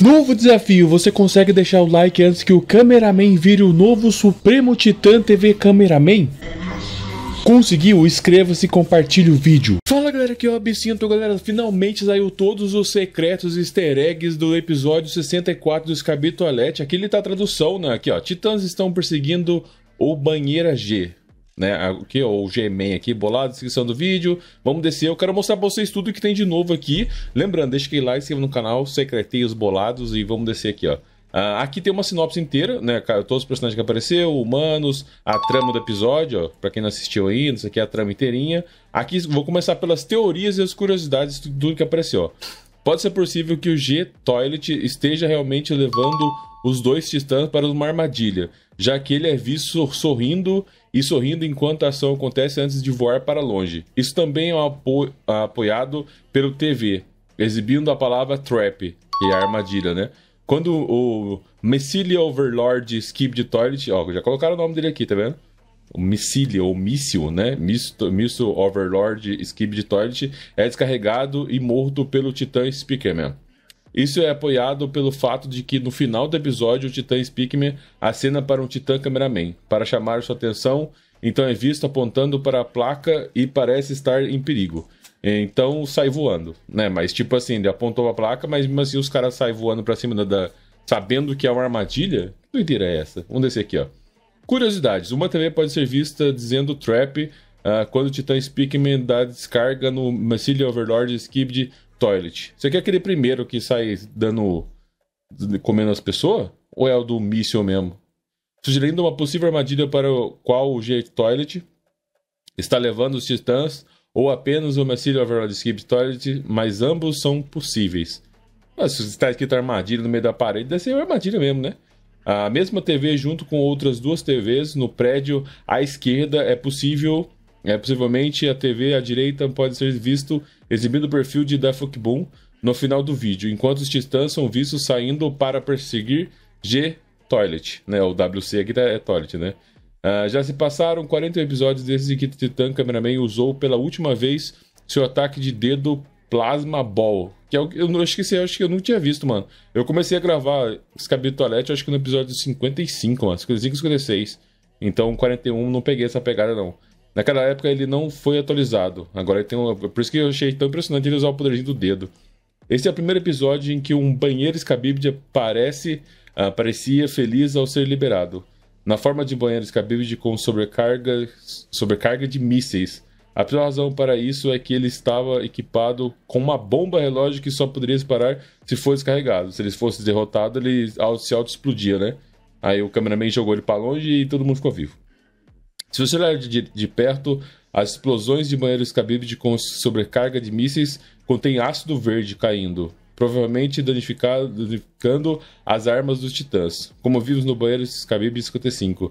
Novo desafio, você consegue deixar o like antes que o cameraman vire o novo Supremo Titã TV Cameraman? Conseguiu? Inscreva-se e compartilhe o vídeo. Fala galera, aqui é o Absinto, galera. Finalmente saiu todos os secretos easter eggs do episódio 64 do Escabito Alete. Aqui ele tá a tradução, né? Aqui ó, Titãs estão perseguindo o Banheira G né? Aqui, ó, o Men aqui, bolado, descrição do vídeo. Vamos descer. Eu quero mostrar pra vocês tudo que tem de novo aqui. Lembrando, deixa aquele like, se inscreva no canal, secretei os bolados e vamos descer aqui, ó. Uh, aqui tem uma sinopse inteira, né? Todos os personagens que apareceu, humanos, a trama do episódio, ó, pra quem não assistiu ainda, isso aqui é a trama inteirinha. Aqui vou começar pelas teorias e as curiosidades de tudo que apareceu. Ó. Pode ser possível que o G Toilet esteja realmente levando os dois titãs para uma armadilha, já que ele é visto sorrindo e sorrindo enquanto a ação acontece antes de voar para longe. Isso também é apo apoiado pelo TV, exibindo a palavra trap, que é a armadilha, né? Quando o Messilia Overlord Skip de Toilet, ó, já colocaram o nome dele aqui, tá vendo? O Missile, ou Míssil, né? Missile Overlord Skip de Toilet é descarregado e morto pelo Titã Speakerman. Isso é apoiado pelo fato de que no final do episódio o Titã Speakman acena para um Titã Cameraman para chamar sua atenção, então é visto apontando para a placa e parece estar em perigo. Então sai voando, né? Mas tipo assim, ele apontou a placa, mas mesmo assim os caras saem voando para cima da, da, sabendo que é uma armadilha. Que doideira é essa? Vamos descer aqui, ó. Curiosidades. Uma TV pode ser vista dizendo trap uh, quando o Titã Speakman dá descarga no Massilia Overlord Skibd Toilet. Você quer aquele primeiro que sai dando. comendo as pessoas? Ou é o do míssil mesmo? Sugerindo uma possível armadilha para o qual o G-Toilet está levando os titãs, ou apenas o Massive Overlord Skip Toilet, mas ambos são possíveis. Mas se está escrito armadilha no meio da parede, deve ser armadilha mesmo, né? A mesma TV junto com outras duas TVs no prédio à esquerda é possível é, possivelmente a TV à direita pode ser visto exibindo o perfil de Dafuk Boom no final do vídeo, enquanto os titãs são vistos saindo para perseguir G Toilet, né? O WC aqui tá, é Toilet, né? Ah, já se passaram 40 episódios desses em que Titã Cameraman usou pela última vez seu ataque de dedo Plasma Ball. Que é o, eu, não esqueci, eu acho que eu não tinha visto, mano. Eu comecei a gravar Escabido Toilette, acho que no episódio 55, mano. 55, 56. Então, 41, não peguei essa pegada, não. Naquela época ele não foi atualizado. Agora ele tem um, Por isso que eu achei tão impressionante ele usar o poderzinho do dedo. Esse é o primeiro episódio em que um banheiro escabíbide aparece, uh, parecia feliz ao ser liberado. Na forma de banheiro escabíbide com sobrecarga, sobrecarga de mísseis. A principal razão para isso é que ele estava equipado com uma bomba relógio que só poderia disparar se fosse carregado. Se ele fosse derrotado, ele se auto-explodia, né? Aí o cameraman jogou ele para longe e todo mundo ficou vivo. Se você olhar de, de perto, as explosões de banheiros cabide com sobrecarga de mísseis contêm ácido verde caindo, provavelmente danificando as armas dos titãs, como vimos no banheiro Cabib 55.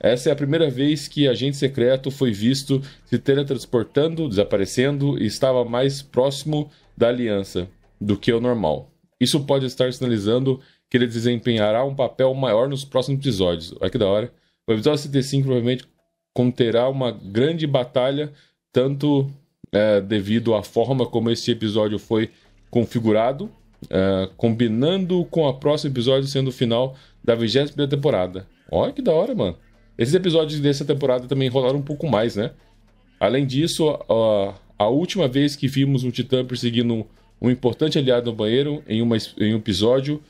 Essa é a primeira vez que agente secreto foi visto se teletransportando, desaparecendo e estava mais próximo da aliança do que o normal. Isso pode estar sinalizando que ele desempenhará um papel maior nos próximos episódios. Olha que da hora. O episódio 75 provavelmente conterá uma grande batalha, tanto é, devido à forma como esse episódio foi configurado, é, combinando com o próximo episódio sendo o final da 21 temporada. Olha que da hora, mano. Esses episódios dessa temporada também rolaram um pouco mais, né? Além disso, a, a última vez que vimos um titã perseguindo um, um importante aliado no banheiro em, uma, em um episódio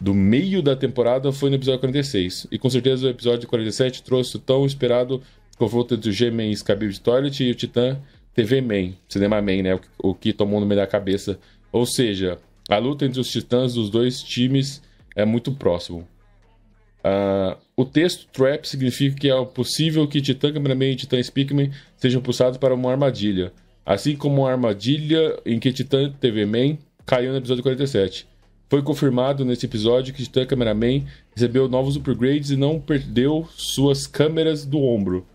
do meio da temporada foi no episódio 46. E com certeza o episódio 47 trouxe o tão esperado entre o G-Man e Scabib Toilet e o Titã TV Man, Cinema Man, né? O, o que tomou no meio da cabeça. Ou seja, a luta entre os titãs dos dois times é muito próximo. Uh, o texto trap significa que é possível que Titã Cameraman e Titã Speakman sejam pulsados para uma armadilha, assim como a armadilha em que Titã TV Man caiu no episódio 47. Foi confirmado nesse episódio que Titã Cameraman recebeu novos upgrades e não perdeu suas câmeras do ombro.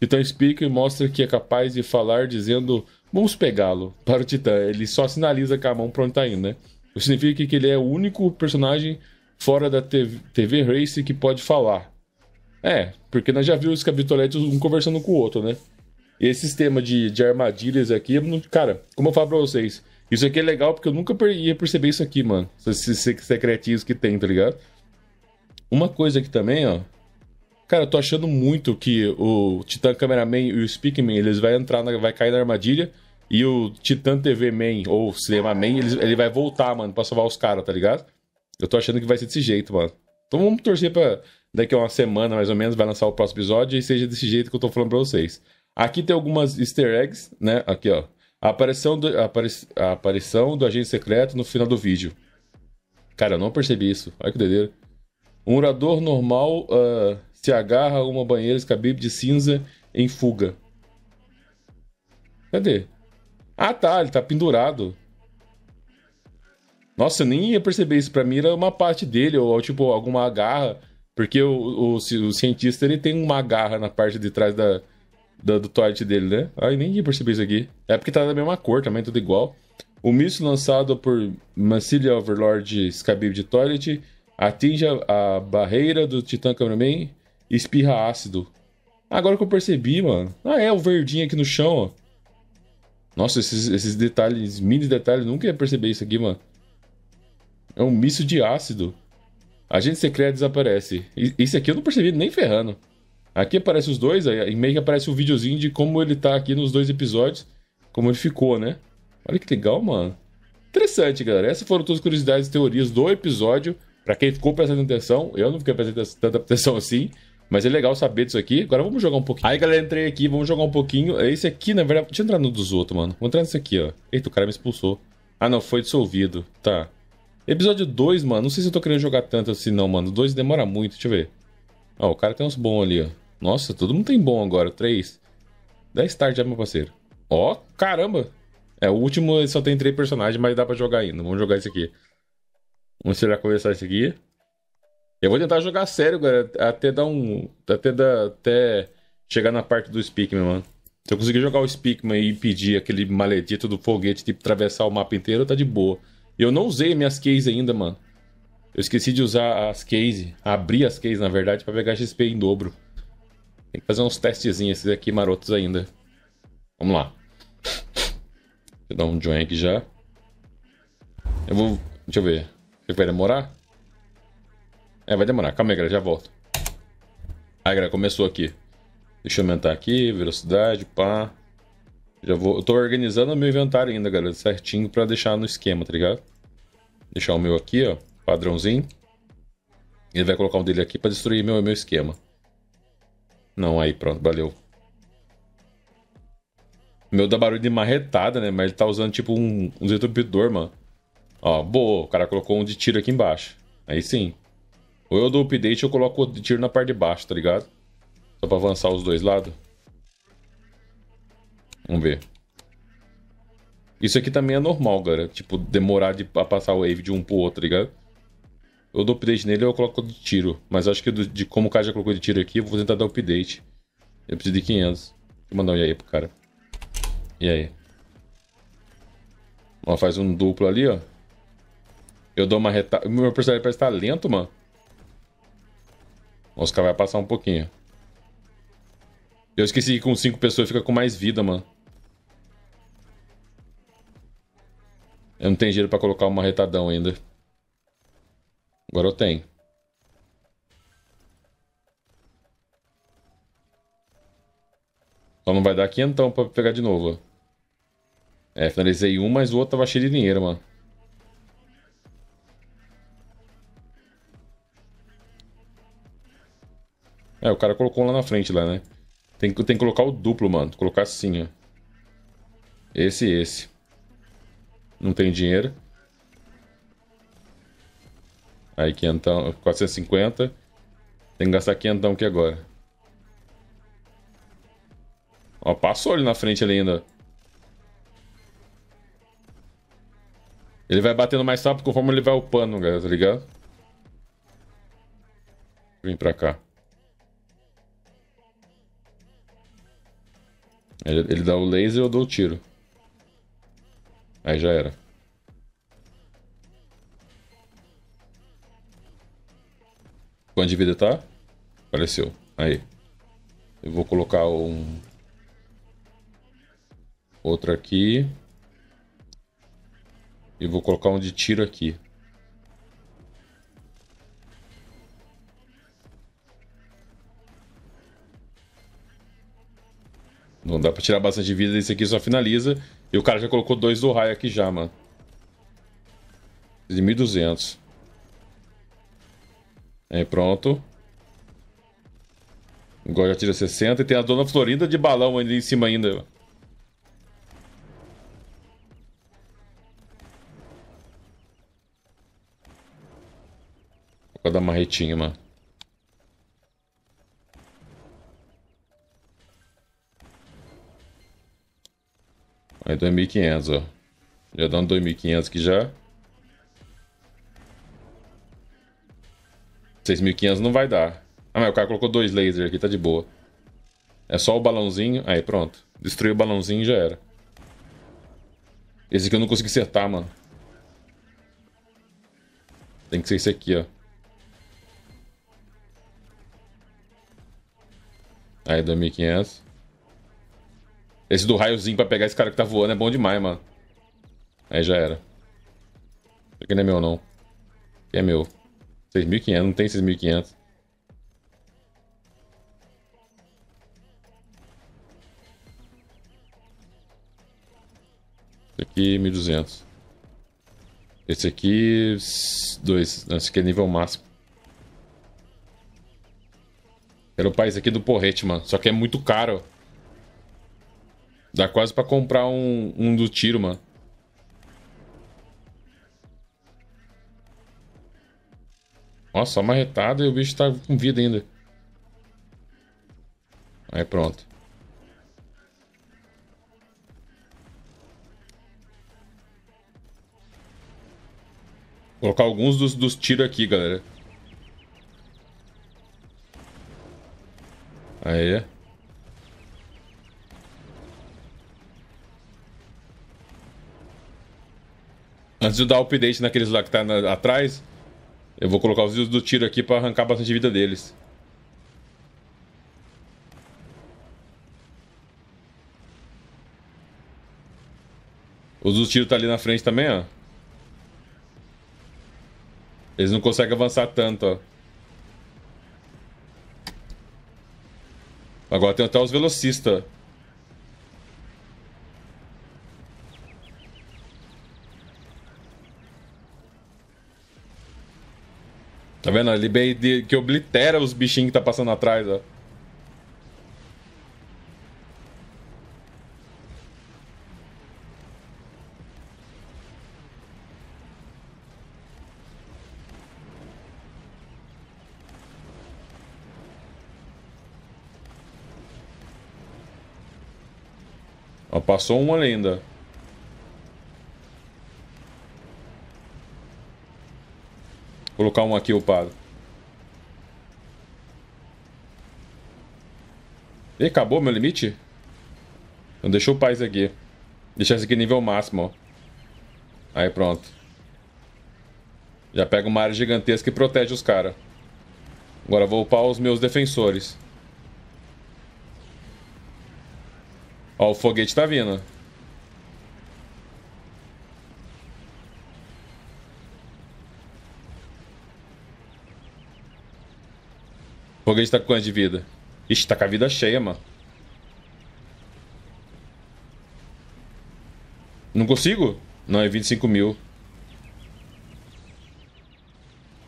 Titã explica e mostra que é capaz de falar dizendo vamos pegá-lo para o Titã. Ele só sinaliza com a mão pra onde tá indo, né? O que significa que ele é o único personagem fora da TV, TV Race que pode falar. É, porque nós já vimos os capitoletes um conversando com o outro, né? E esse sistema de, de armadilhas aqui, cara, como eu falo pra vocês, isso aqui é legal porque eu nunca ia perceber isso aqui, mano. Esses secretinhos que tem, tá ligado? Uma coisa aqui também, ó, Cara, eu tô achando muito que o Titan Cameraman e o Speakman, eles vai entrar, na, vai cair na armadilha. E o Titan TV Man, ou Cinema Man, ele, ele vai voltar, mano, pra salvar os caras, tá ligado? Eu tô achando que vai ser desse jeito, mano. Então vamos torcer pra daqui a uma semana, mais ou menos, vai lançar o próximo episódio e seja desse jeito que eu tô falando pra vocês. Aqui tem algumas easter eggs, né? Aqui, ó. A aparição do, a apari, a aparição do agente secreto no final do vídeo. Cara, eu não percebi isso. Olha que doideira. Um orador normal... Uh se agarra a uma banheira escabib de cinza em fuga. Cadê? Ah tá, ele tá pendurado. Nossa, eu nem ia perceber isso. Pra mim era uma parte dele, ou tipo, alguma garra. Porque o, o, o cientista ele tem uma garra na parte de trás da, da do toalete dele, né? Ai, ah, nem ia perceber isso aqui. É porque tá da mesma cor também, tudo igual. O míssil lançado por Massilia Overlord Scabib de Toilet atinge a, a barreira do Titã Cameraman espirra ácido. Agora que eu percebi, mano. Ah, é o verdinho aqui no chão, ó. Nossa, esses, esses detalhes, mini detalhes, nunca ia perceber isso aqui, mano. É um misto de ácido. Agente secreto desaparece. Isso aqui eu não percebi nem ferrando. Aqui aparece os dois, aí meio que aparece o um videozinho de como ele tá aqui nos dois episódios, como ele ficou, né? Olha que legal, mano. Interessante, galera. Essas foram todas as curiosidades e teorias do episódio. Pra quem ficou prestando atenção, eu não fiquei prestando tanta atenção assim. Mas é legal saber disso aqui. Agora vamos jogar um pouquinho. Aí, galera, entrei aqui, vamos jogar um pouquinho. É, esse aqui, na verdade, deixa eu entrar no dos outros, mano. Vou entrar nesse aqui, ó. Eita, o cara me expulsou. Ah, não, foi dissolvido. Tá. Episódio 2, mano. Não sei se eu tô querendo jogar tanto assim, não, mano. 2 demora muito, deixa eu ver. Ó, o cara tem uns bons ali, ó. Nossa, todo mundo tem bom agora. 3. 10 start já, meu parceiro. Ó, caramba. É, o último só tem 3 personagens, mas dá pra jogar ainda. Vamos jogar esse aqui. Vamos, sei lá, começar esse aqui. Eu vou tentar jogar sério, galera, até dar um. Até, dar, até chegar na parte do Speakman, mano. Se eu conseguir jogar o Speakman e pedir aquele maledito do foguete, tipo, atravessar o mapa inteiro, tá de boa. Eu não usei minhas keys ainda, mano. Eu esqueci de usar as keys, abrir as keys, na verdade, para pegar XP em dobro. Tem que fazer uns testezinhos esses aqui marotos ainda. Vamos lá. Deixa eu dar um join aqui já. Eu vou... Deixa eu ver. Será que vai demorar? É, vai demorar. Calma aí, galera, já volto. Aí, galera, começou aqui. Deixa eu aumentar aqui, velocidade, pá. Já vou... Eu tô organizando o meu inventário ainda, galera, certinho pra deixar no esquema, tá ligado? Deixar o meu aqui, ó, padrãozinho. Ele vai colocar um dele aqui pra destruir meu, meu esquema. Não, aí, pronto, valeu. Meu dá barulho de marretada, né? Mas ele tá usando tipo um, um desentupidor, mano. Ó, boa. O cara colocou um de tiro aqui embaixo. Aí sim. Ou eu dou update ou coloco o tiro na parte de baixo, tá ligado? Só pra avançar os dois lados. Vamos ver. Isso aqui também é normal, galera. Tipo, demorar de, a passar o wave de um pro outro, tá ligado? Eu dou update nele ou eu coloco de tiro. Mas acho que do, de como o cara já colocou de tiro aqui, eu vou tentar dar update. Eu preciso de 500. Deixa eu mandar um e aí pro cara. E aí? Ó, faz um duplo ali, ó. Eu dou uma reta... Meu personagem parece que tá lento, mano. Oscar vai passar um pouquinho. Eu esqueci que com 5 pessoas fica com mais vida, mano. Eu não tenho dinheiro pra colocar um marretadão ainda. Agora eu tenho. Só não vai dar quinhentão pra pegar de novo. É, finalizei um, mas o outro tava cheio de dinheiro, mano. É, o cara colocou um lá na frente, lá, né? Tem, tem que colocar o duplo, mano. Colocar assim, ó. Esse e esse. Não tem dinheiro. Aí, quinhentão, 450. Tem que gastar quinhentão aqui agora. Ó, passou ele na frente ali ainda. Ele vai batendo mais rápido conforme ele vai upando, galera, né, tá ligado? Vem pra cá. Ele, ele dá o laser e eu dou o tiro. Aí já era. Quanto de vida tá? Apareceu. Aí. Eu vou colocar um... Outro aqui. E vou colocar um de tiro aqui. Não dá pra tirar bastante vida, esse aqui só finaliza. E o cara já colocou dois do raio aqui já, mano. De 1200. Aí, pronto. Agora já tira 60. E tem a Dona Florinda de balão ali em cima ainda. Vou dar uma retinha, mano. Aí 2.500, ó. Já dá um 2.500 aqui já. 6.500 não vai dar. Ah, mas o cara colocou dois lasers aqui, tá de boa. É só o balãozinho. Aí, pronto. Destruiu o balãozinho e já era. Esse aqui eu não consegui acertar, mano. Tem que ser esse aqui, ó. Aí, 2.500. Esse do raiozinho pra pegar esse cara que tá voando é bom demais, mano. Aí já era. Isso aqui não é meu, não. Aqui é meu. 6.500, não tem 6.500. Esse aqui, 1.200. Esse aqui, 2. Esse aqui é nível máximo. Quero upar esse aqui do porrete, mano. Só que é muito caro. Dá quase pra comprar um, um do tiro, mano. Nossa, só marretada e o bicho tá com vida ainda. Aí pronto. Vou colocar alguns dos, dos tiros aqui, galera. Aí. Antes de eu dar update naqueles lá que tá na, atrás, eu vou colocar os do tiro aqui pra arrancar bastante vida deles. Os do tiro tá ali na frente também, ó. Eles não conseguem avançar tanto, ó. Agora tem até os velocistas, Tá vendo? Ele bem de, que oblitera os bichinhos que tá passando atrás, ó. Ó, passou um ali ainda. Colocar um aqui upado. E acabou meu limite? Então deixa eu upar isso aqui. Deixar isso aqui nível máximo, ó. Aí pronto. Já pega uma área gigantesca e protege os caras. Agora vou upar os meus defensores. Ó, o foguete tá vindo. Qual que a gente tá com quanto de vida? Ixi, tá com a vida cheia, mano. Não consigo? Não, é 25 mil.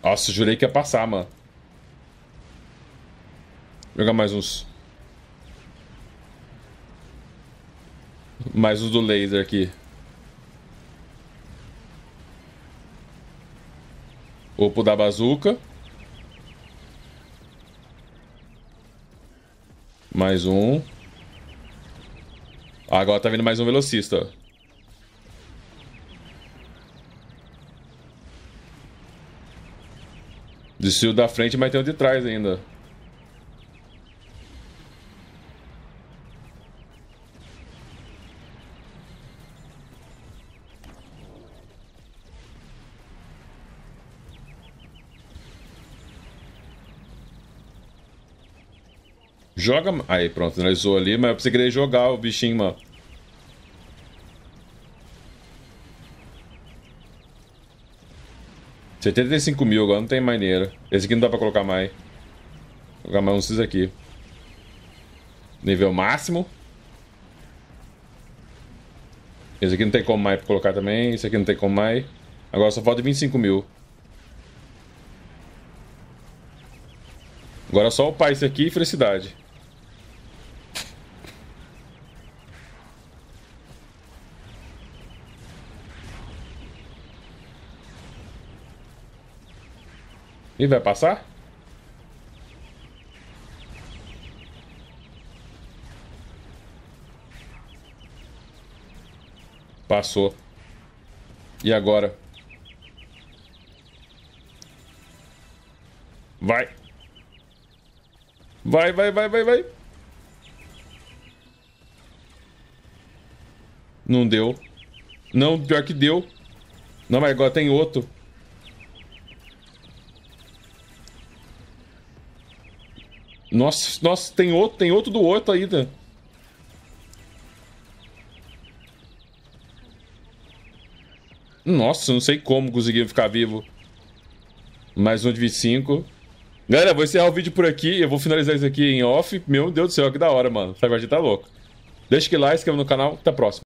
Nossa, jurei que ia passar, mano. Vou jogar mais uns. Mais uns do laser aqui. Vou pro da bazuca. Mais um. agora tá vindo mais um velocista, ó. Desceu da frente, mas tem um de trás ainda. Joga. Aí, pronto, analisou ali, mas eu pensei querer jogar o bichinho, mano. cinco mil, agora não tem maneira. Esse aqui não dá pra colocar mais. Vou colocar mais um CIS aqui. Nível máximo. Esse aqui não tem como mais pra colocar também. Esse aqui não tem como mais. Agora só falta 25 mil. Agora é só upar esse aqui e felicidade. E vai passar? Passou. E agora? Vai. Vai, vai, vai, vai, vai. Não deu. Não, pior que deu. Não, mas agora tem outro. Nossa, nossa, tem outro, tem outro do outro ainda. Né? Nossa, não sei como conseguimos ficar vivo. Mais um de 25. Galera, vou encerrar o vídeo por aqui. Eu vou finalizar isso aqui em off. Meu Deus do céu, que da hora, mano. Essa tá louco. Deixa que like, se inscreva no canal. Até a próxima.